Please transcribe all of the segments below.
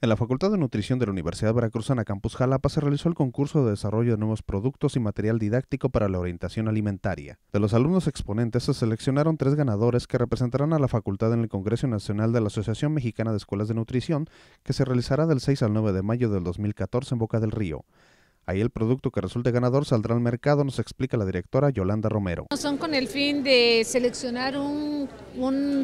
En la Facultad de Nutrición de la Universidad Veracruzana Campus Jalapa se realizó el concurso de desarrollo de nuevos productos y material didáctico para la orientación alimentaria. De los alumnos exponentes se seleccionaron tres ganadores que representarán a la facultad en el Congreso Nacional de la Asociación Mexicana de Escuelas de Nutrición, que se realizará del 6 al 9 de mayo del 2014 en Boca del Río. Ahí el producto que resulte ganador saldrá al mercado, nos explica la directora Yolanda Romero. Son con el fin de seleccionar un,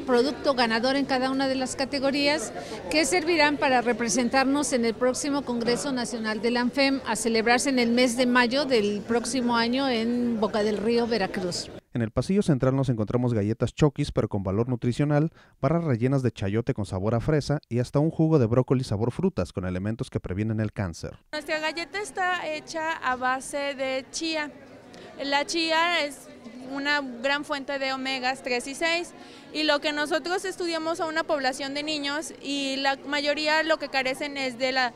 producto ganador en cada una de las categorías que servirán para representarnos en el próximo Congreso Nacional de la ANFEM a celebrarse en el mes de mayo del próximo año en Boca del Río, Veracruz. En el pasillo central nos encontramos galletas choquis pero con valor nutricional, barras rellenas de chayote con sabor a fresa y hasta un jugo de brócoli sabor frutas con elementos que previenen el cáncer. Nuestra galleta está hecha a base de chía. La chía es una gran fuente de omegas 3 y 6 y lo que nosotros estudiamos a una población de niños y la mayoría lo que carecen es de la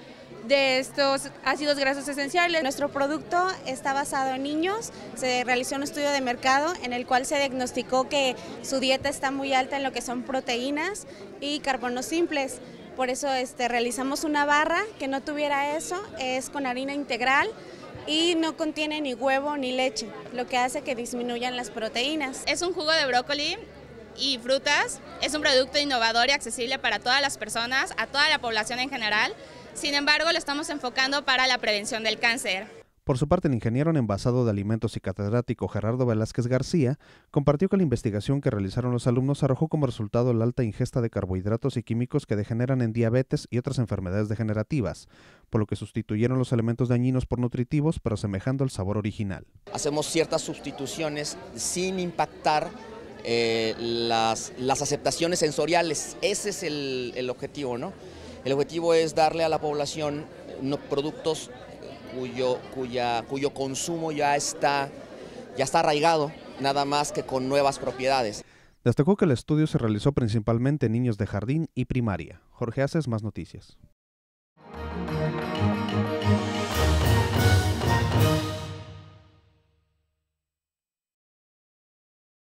de estos ácidos grasos esenciales. Nuestro producto está basado en niños, se realizó un estudio de mercado en el cual se diagnosticó que su dieta está muy alta en lo que son proteínas y carbonos simples. Por eso este, realizamos una barra que no tuviera eso, es con harina integral, y no contiene ni huevo ni leche, lo que hace que disminuyan las proteínas. Es un jugo de brócoli y frutas, es un producto innovador y accesible para todas las personas, a toda la población en general. Sin embargo, lo estamos enfocando para la prevención del cáncer. Por su parte, el ingeniero envasado de alimentos y catedrático Gerardo Velázquez García compartió que la investigación que realizaron los alumnos arrojó como resultado la alta ingesta de carbohidratos y químicos que degeneran en diabetes y otras enfermedades degenerativas, por lo que sustituyeron los elementos dañinos por nutritivos, pero semejando el sabor original. Hacemos ciertas sustituciones sin impactar eh, las, aceptaciones sensoriales. Ese es el, el objetivo, ¿no? El objetivo es darle a la población productos cuyo, cuyo consumo ya está, ya está arraigado, nada más que con nuevas propiedades. Destacó que el estudio se realizó principalmente en niños de jardín y primaria. Jorge Haces, más noticias.